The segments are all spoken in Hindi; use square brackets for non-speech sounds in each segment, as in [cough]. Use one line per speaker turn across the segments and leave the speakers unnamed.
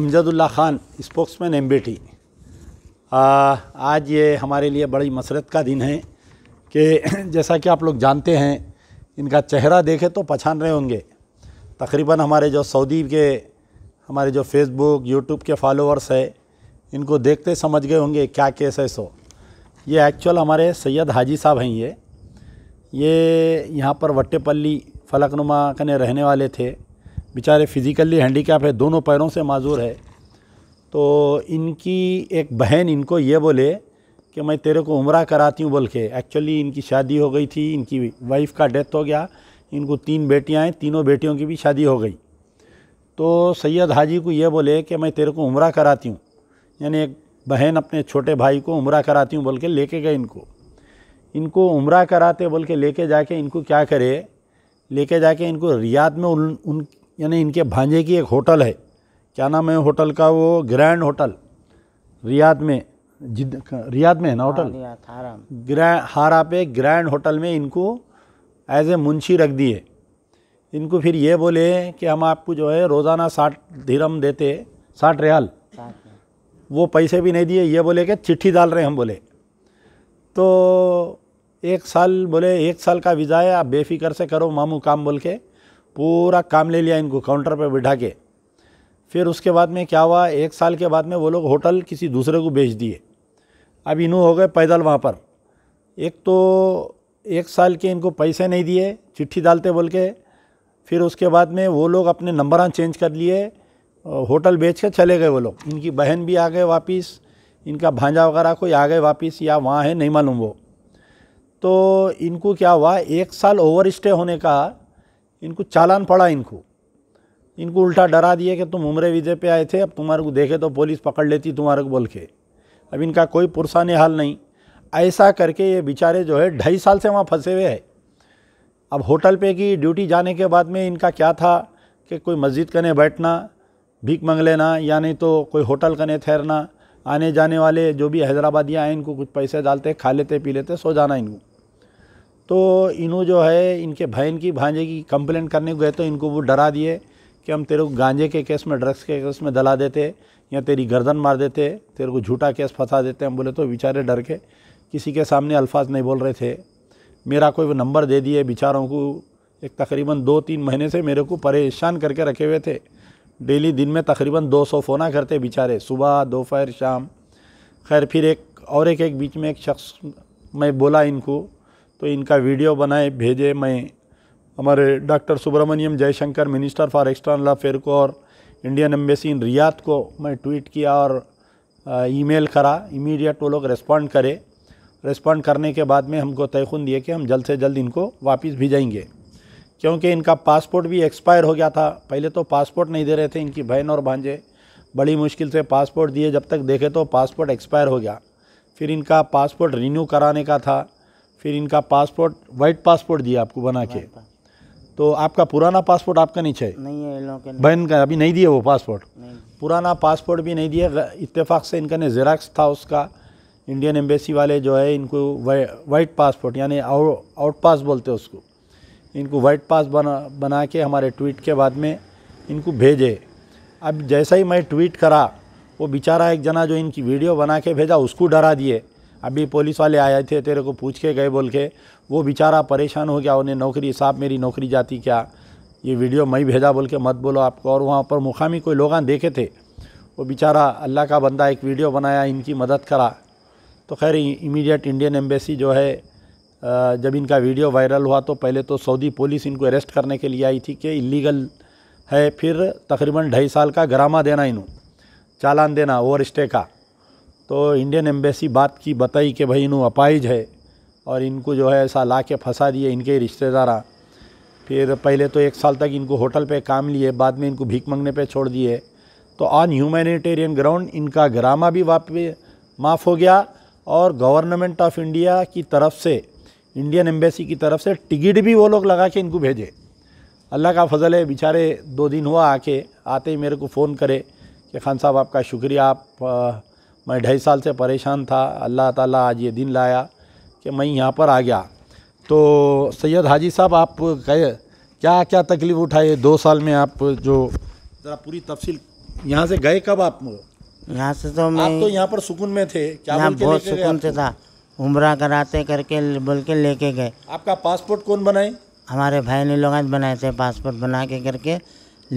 अमजदुल्ला ख़ान स्पोक्समैन एम आज ये हमारे लिए बड़ी मसरत का दिन है कि [clears throat] जैसा कि आप लोग जानते हैं इनका चेहरा देखे तो पहचान रहे होंगे तकरीबन हमारे जो सऊदी के हमारे जो फेसबुक यूट्यूब के फॉलोअर्स है इनको देखते समझ गए होंगे क्या केस है सो ये एक्चुअल हमारे सैयद हाजी साहब हैं ये ये यहाँ पर वट्टेपल्ली फलकनुमा कने रहने वाले थे बेचारे फ़िज़िकली हैंडीकैप है दोनों पैरों से माजूर है तो इनकी एक बहन इनको ये बोले कि मैं तेरे को उम्र कराती हूँ बोल के एक्चुअली इनकी शादी हो गई थी इनकी वाइफ का डेथ हो गया इनको तीन बेटियाँ हैं तीनों बेटियों की भी शादी हो गई तो सैयद हाजी को ये बोले कि मैं तेरे को उम्र कराती हूँ यानी एक बहन अपने छोटे भाई को उम्र कराती हूँ बोल के लेके गए इनको इनको उम्र कराते बोल के लेके जाके इनको क्या करे लेके जाके इनको रियाद में उन, उन यानी इनके भांजे की एक होटल है क्या नाम है होटल का वो ग्रैंड होटल रियाद में जिद रियाद में है ना होटल हाँ, ग्रै हारा पे ग्रैंड होटल में इनको एज ए मुंशी रख दिए इनको फिर ये बोले कि हम आपको जो है रोज़ाना साठ धीरम देते साठ रियाल वो पैसे भी नहीं दिए ये बोले कि चिट्ठी डाल रहे हम बोले तो एक साल बोले एक साल का वीज़ा है आप बेफिक्र से करो मामू काम बोल के पूरा काम ले लिया इनको काउंटर पर बैठा के फिर उसके बाद में क्या हुआ एक साल के बाद में वो लोग होटल किसी दूसरे को बेच दिए अब इन हो गए पैदल वहाँ पर एक तो एक साल के इनको पैसे नहीं दिए चिट्ठी डालते बोल के फिर उसके बाद में वो लोग अपने नंबर चेंज कर लिए होटल बेच के चले गए वो लोग इनकी बहन भी आ गए वापस इनका भांजा वगैरह कोई आ गए वापस या वहाँ है नहीं मालूम वो तो इनको क्या हुआ एक साल ओवर स्टे होने का इनको चालान पड़ा इनको इनको उल्टा डरा दिया कि तुम उम्र विजय पे आए थे अब तुम्हारे को देखे तो पुलिस पकड़ लेती तुम्हारे को बोल के अब इनका कोई पुरसान हाल नहीं ऐसा करके ये बेचारे जो है ढाई साल से वहाँ फंसे हुए हैं अब होटल पे की ड्यूटी जाने के बाद में इनका क्या था कि कोई मस्जिद कने बैठना भीख मंग लेना या नहीं तो कोई होटल कने ठहरना आने जाने वाले जो भी हैदराबादियाँ आए इनको कुछ पैसे डालते खा लेते पी लेते सो जाना इनको तो इन्हों जो है इनके बहन की भांजे की कंप्लेंट करने गए तो इनको वो डरा दिए कि हम तेरे को गांजे के केस में ड्रग्स के केस में दला देते या तेरी गर्दन मार देते तेरे को झूठा केस फंसा देते हम बोले तो बेचारे डर के किसी के सामने अल्फाज नहीं बोल रहे थे मेरा कोई नंबर दे दिए बेचारों को एक तकरीबन दो तीन महीने से मेरे को परेशान करके रखे हुए थे डेली दिन में तकरीबन दो सौ फ़ोना करते बेचारे सुबह दोपहर शाम खैर फिर एक और एक एक बीच में एक शख्स मैं बोला इनको तो इनका वीडियो बनाए भेजे मैं हमारे doctor Subrahmanyam Jaishankar minister for external affair को और इंडियन एम्बेसी इन रियाद को मैं ट्वीट किया और ईमेल करा इमीडिएट वो लोग रेस्पॉन्ड करे रेस्पॉन्ड करने के बाद में हमको तयखुन दिए कि हम जल्द से जल्द इनको वापस भेजेंगे क्योंकि इनका पासपोर्ट भी एक्सपायर हो गया था पहले तो पासपोर्ट नहीं दे रहे थे इनकी बहन और भांजे बड़ी मुश्किल से पासपोर्ट दिए जब तक देखे तो पासपोर्ट एक्सपायर हो गया फिर इनका पासपोर्ट रीन्यू कराने का था फिर इनका पासपोर्ट वाइट पासपोर्ट दिया आपको बना के तो आपका पुराना पासपोर्ट आपका नहीं चाहिए
नहीं है बहन
का अभी नहीं दिए वो पासपोर्ट पुराना पासपोर्ट भी नहीं दिया इतफाक़ से इनका ने जेराक्स था उसका इंडियन एम्बेसी वाले जो है इनको वाइट पासपोर्ट यानी आउट पास बोलते उसको इनको वाइट पास बना बना के हमारे ट्वीट के बाद में इनको भेजे अब जैसा ही मैं ट्वीट करा वो बेचारा एक जना जो इनकी वीडियो बना के भेजा उसको डरा दिए अभी पुलिस वाले आए थे तेरे को पूछ के गए बोल के वो बेचारा परेशान हो गया उन्हें नौकरी साहब मेरी नौकरी जाती क्या ये वीडियो मैं भेजा बोल के मत बोलो आपको और वहाँ पर मुकामी कोई लोग देखे थे वो बेचारा अल्लाह का बंदा एक वीडियो बनाया इनकी मदद करा तो खैर इमीडिएट इंडियन एम्बेसी जो है जब इनका वीडियो वायरल हुआ तो पहले तो सऊदी पुलिस इनको अरेस्ट करने के लिए आई थी कि इलीगल है फिर तकरीबन ढाई साल का ग्रामा देना इन्हों चालान देना ओवर स्टे का तो इंडियन एम्बेसी बात की बताई कि भाई इनू अपाइज है और इनको जो है ऐसा ला के फंसा दिए इनके रिश्तेदारा फिर पहले तो एक साल तक इनको होटल पे काम लिए बाद में इनको भीख मंगने पे छोड़ दिए तो ऑन ह्यूमैनिटेरियन ग्राउंड इनका ग्रामा भी वापस माफ़ हो गया और गवर्नमेंट ऑफ इंडिया की तरफ से इंडियन एम्बेसी की तरफ से टिकट भी वो लोग लगा के इनको भेजे अल्लाह का फजल है बेचारे दो दिन हुआ आके आते ही मेरे को फ़ोन करे कि खान साहब आपका शुक्रिया आप मैं ढाई साल से परेशान था अल्लाह ताला आज ये दिन लाया कि मैं यहाँ पर आ गया तो सैयद हाजी साहब आप कहे क्या क्या तकलीफ़ उठाई दो साल में आप जो ज़रा पूरी तफसील यहाँ से गए
कब आप यहाँ से तो मैं आप तो यहाँ
पर सुकून में थे क्या यहाँ बहुत सुकून से
था उम्र कराते करके बोल के लेके गए
आपका पासपोर्ट कौन बनाए
हमारे भाई ने लोग बनाए थे पासपोर्ट बना के करके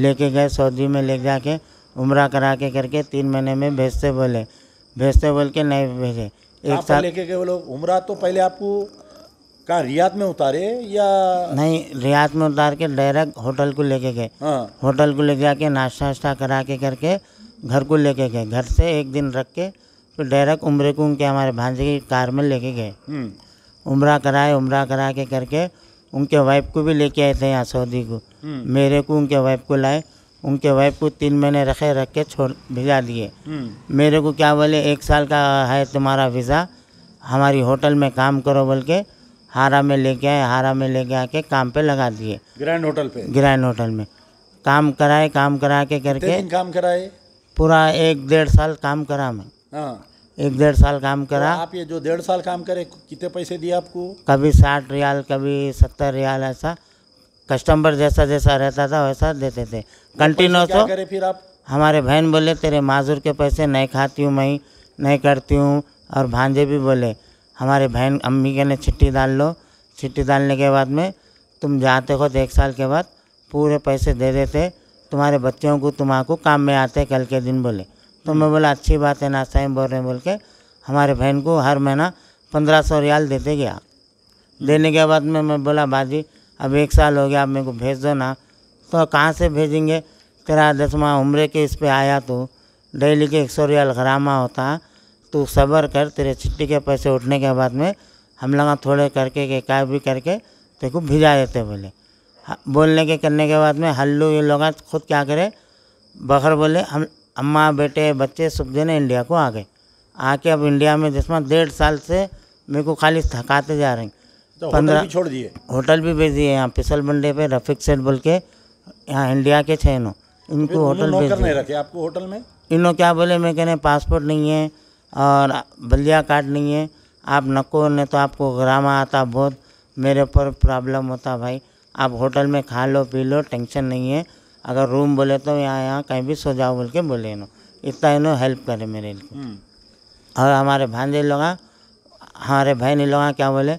लेके गए सऊदी में ले जाके उम्र करा के करके तीन महीने में भेजते बोले भेजते बोल के नहीं भेजे एक साथ
लेके गए वो लोग उमरा तो पहले आपको कहाँ रियाद में उतारे या
नहीं रियाद में उतार के डायरेक्ट होटल को लेके गए हाँ। होटल को लेके जाके नाश्ता वाश्ता करा के करके घर को लेके गए घर से एक दिन रख के फिर डायरेक्ट उम्र को उनके हमारे भांजे की कार में लेके गए हम्म। उम्र कराए उम्र करा के करके उनके वाइफ को भी लेके आए थे यहाँ सऊदी को हम्म। मेरे को उनके वाइफ को लाए उनके वाइफ को तीन महीने रखे रख के छोड़ भिजा दिए हम्म। मेरे को क्या बोले एक साल का है तुम्हारा वीज़ा हमारी होटल में काम करो बोल के हारा में लेके आए हारा में लेके आके काम पे लगा दिए
ग्रैंड होटल पे ग्रैंड
होटल में काम कराए काम करा के करके
काम कराए
पूरा एक डेढ़ साल काम करा मैं हाँ। एक डेढ़ साल काम तो करा
आप ये जो डेढ़ साल काम करे कितने पैसे दिए आपको
कभी साठ रियाल कभी सत्तर रियाल ऐसा कस्टमर जैसा जैसा रहता था वैसा देते थे कंटिन्यू तो फिर आप हमारे बहन बोले तेरे माजूर के पैसे नहीं खाती हूँ मैं नहीं करती हूँ और भांजे भी बोले हमारे बहन अम्मी के ने छिट्टी डाल लो छिट्टी डालने के बाद में तुम जाते हो तो एक साल के बाद पूरे पैसे दे देते तुम्हारे बच्चों को तुम्हारा काम में आते कल के दिन बोले तो मैं बोला अच्छी बात है नाश्ता में बोल रहे बोल के हमारे बहन को हर महीना पंद्रह सौ रियाल देते गया देने के बाद में मैं बोला बाजी अब एक साल हो गया आप मेरे को भेज दो ना तो कहाँ से भेजेंगे तेरा दसवा उम्र के इस पे आया तो डेली के एक सौ रियाल घरामा होता तो सबर कर तेरे छुट्टी के पैसे उठने के बाद में हम लगा थोड़े करके के का भी करके तेरे को भिजा देते बोले हाँ, बोलने के करने के बाद में हल्लू ये लोग खुद क्या करे बखर बोले हम अम्मा बेटे बच्चे सब जने इंडिया को आ गए आके अब इंडिया में जिसमें डेढ़ साल से मेरे को खाली थकाते जा रहे हैं तो पंद्रह छोड़ दिए होटल भी भेज दिए यहाँ पिसल मंडे पे रफिक सेठ बोल के यहाँ इंडिया के छः इनो इनको होटल भेज दिए रखे आपको होटल में इनो क्या बोले मैं कहने पासपोर्ट नहीं है और बलिया कार्ड नहीं है आप नको नहीं तो आपको ग्रामा आता बहुत मेरे ऊपर प्रॉब्लम होता भाई आप होटल में खा लो पी लो टेंशन नहीं है अगर रूम बोले तो यहाँ यहाँ कहीं भी सो जाओ बोल के बोले इन इतना इन्हों हेल्प करे मेरे लिए हम्म। और हमारे भांजे लोग हाँ, हमारे भाई ने लोग हाँ, क्या बोले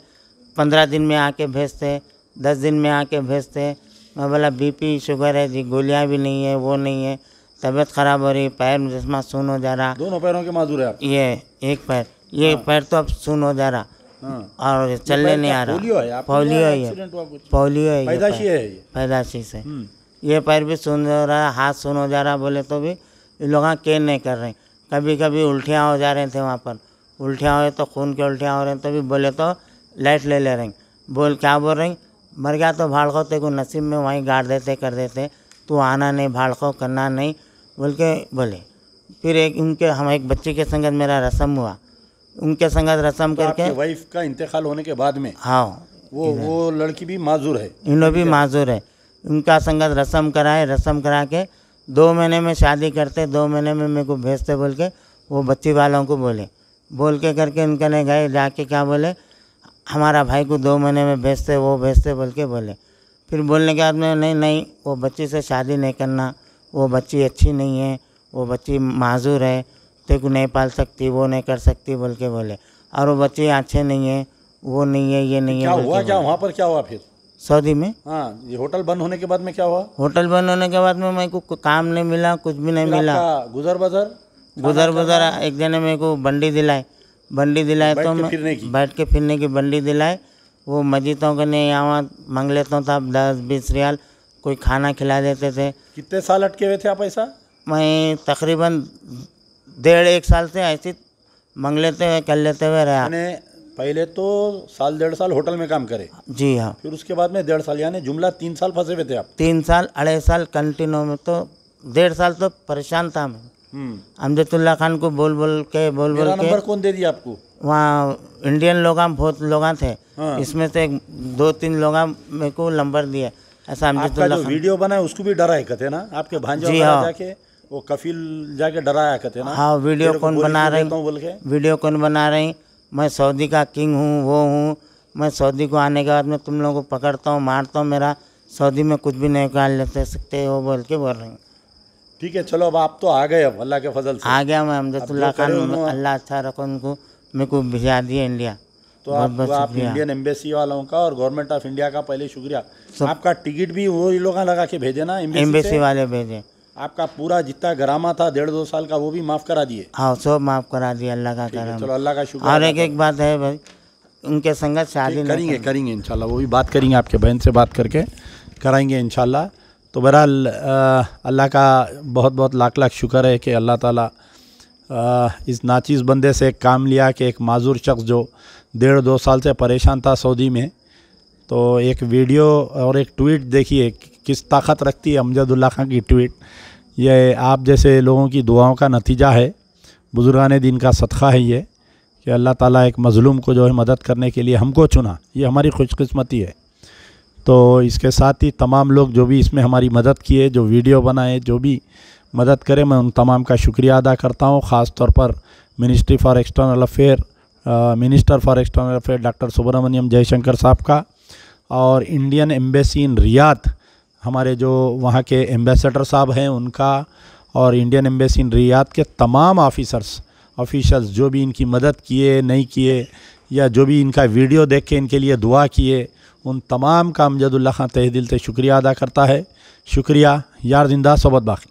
पंद्रह दिन में आके भेजते दस दिन में आके भेजते मैं बोला बीपी शुगर है जी गोलियाँ भी नहीं है वो नहीं है तबीयत ख़राब हो रही पैर जिसमा सुन हो जा रहा दोनों पैरों के माजूर है आप ये एक पैर ये हाँ। पैर तो अब सुन हो जा रहा हाँ। और चलने नहीं आ रहा पोलियो है पोलियो है पैदाशी है पैदाशी से हम्म। ये पैर भी सुन हो रहा हाथ सुन हो जा रहा बोले तो भी ये लोग केयर नहीं कर रहे कभी कभी उल्टियाँ हो जा रहे थे वहाँ पर उल्टियाँ हो तो खून के उल्टियाँ हो रहे तो भी बोले तो लाइट ले ले रही बोल क्या बोल रही मर गया तो भाड़ को तेको नसीब में वहीं गाड़ देते कर देते तू आना नहीं भाड़ को करना नहीं बोल के बोले फिर एक उनके हम एक बच्चे के संगत मेरा रसम हुआ उनके संगत रस्म तो करके
वाइफ का इंतकाल होने के बाद में हाँ वो वो लड़की भी माजूर है इन्हों भी माजूर
है उनका संगत रस्म कराए रस्म करा के दो महीने में शादी करते दो महीने में मेरे को भेजते बोल के वो बच्ची वालों को बोले बोल के करके उनके ने गए जाके क्या बोले हमारा भाई को दो महीने में भेजते वो भेजते बोल के बोले फिर बोलने के बाद में नहीं नहीं वो बच्ची से शादी नहीं करना वो बच्ची अच्छी नहीं है वो बच्ची माजूर है तेरे को नहीं पाल सकती वो नहीं कर सकती बोल के बोले और वो बच्चे अच्छे नहीं है वो नहीं है ये नहीं क्या है हुआ क्या वहाँ पर क्या हुआ फिर सऊदी में
हाँ ये होटल बंद होने के बाद में क्या हुआ
होटल बंद होने के बाद में मेरे को काम नहीं मिला कुछ भी नहीं मिला
गुजर बजर गुजर बजर
एक जने मेरे को बंडी दिलाए बंडी दिलाए तो मैं बैठ के फिरने की बंडी दिलाए वो मस्जिदों के नहीं यहाँ मांग लेता था तो दस बीस रियाल कोई खाना खिला देते थे कितने साल अटके हुए थे आप ऐसा मैं तकरीबन डेढ़ एक साल से ऐसे मांग लेते हुए कर लेते हुए रहा
पहले तो साल डेढ़ साल होटल में काम करे जी हाँ फिर उसके बाद में डेढ़ साल यानी जुमला तीन साल फंसे
हुए थे आप तीन साल अढ़ाई साल कंटिन्यू में तो डेढ़ साल तो परेशान था मैं अमजदुल्ला खान को बोल बोल के बोल बोल के नंबर
कौन दे दिया आपको
वहाँ इंडियन लोग बहुत लोग थे हाँ। इसमें से दो तीन लोग मेरे को नंबर दिए ऐसा आपका वीडियो
बना उसको भी डरा है कहते ना आपके भांजे जी हाँ वो कफील जाके डराया कहते ना हाँ वीडियो कौन बना रहे बोल के
वीडियो कौन बना रही मैं सऊदी का किंग हूँ वो हूँ मैं सऊदी को आने के बाद में तुम लोगों को पकड़ता हूँ मारता हूँ मेरा सऊदी में कुछ भी नहीं कर ले सकते हो बोल के बोल रही हूँ
ठीक है चलो अब आप तो आ गए अब अल्लाह के
फजल से आ गया मैं अहमदुल्ला खान अल्लाह अच्छा रखो उनको मेरे को भिजा दिया इंडिया तो आप, आप इंडियन
एम्बेसी वालों का और गवर्नमेंट ऑफ इंडिया का पहले शुक्रिया
आपका टिकट भी
वो लोग लगा के भेजे ना एम्बेसी वाले भेजे आपका पूरा जितना ग्रामा था डेढ़ दो साल का वो भी माफ़ करा दिए
हाँ सब माफ़ करा दिए अल्लाह का करम चलो
अल्लाह का शुक्रिया और एक
एक बात है भाई उनके संगत शादी करेंगे
करेंगे इनशाला वो भी बात करेंगे आपके बहन से बात
करके कराएंगे
इनशाला तो बहरहाल अल्लाह का बहुत बहुत लाख लाख शुक्र है कि अल्लाह ताला आ, इस नाचीज़ बंदे से एक काम लिया कि एक माजूर शख्स जो डेढ़ दो साल से परेशान था सऊदी में तो एक वीडियो और एक ट्वीट देखिए किस ताकत रखती है अमजदुल्ला खां की ट्वीट ये आप जैसे लोगों की दुआओं का नतीजा है बुज़ुर्गान दिन का सदक़ा है ये कि अल्लाह ताला एक मज़लूम को जो है मदद करने के लिए हमको चुना ये हमारी खुशकस्मती है तो इसके साथ ही तमाम लोग जो भी इसमें हमारी मदद किए जो वीडियो बनाए जो भी मदद करें मैं उन तमाम का शुक्रिया अदा करता हूँ ख़ास तौर पर ministry for external affair minister for external affair doctor Subrahmanyam Jaishankar साहब का और इंडियन एम्बेसी इन रियाद हमारे जो वहाँ के एम्बेसडर साहब हैं उनका और इंडियन एम्बेसी इन रियाद के तमाम ऑफिसर्स ऑफिशल्स जो भी इनकी मदद किए नहीं किए या जो भी इनका वीडियो देख के इनके लिए दुआ किए उन तमाम का अमजदुल्ला खां तह दिल से शुक्रिया अदा करता है शुक्रिया यार जिंदा सोबत बाकी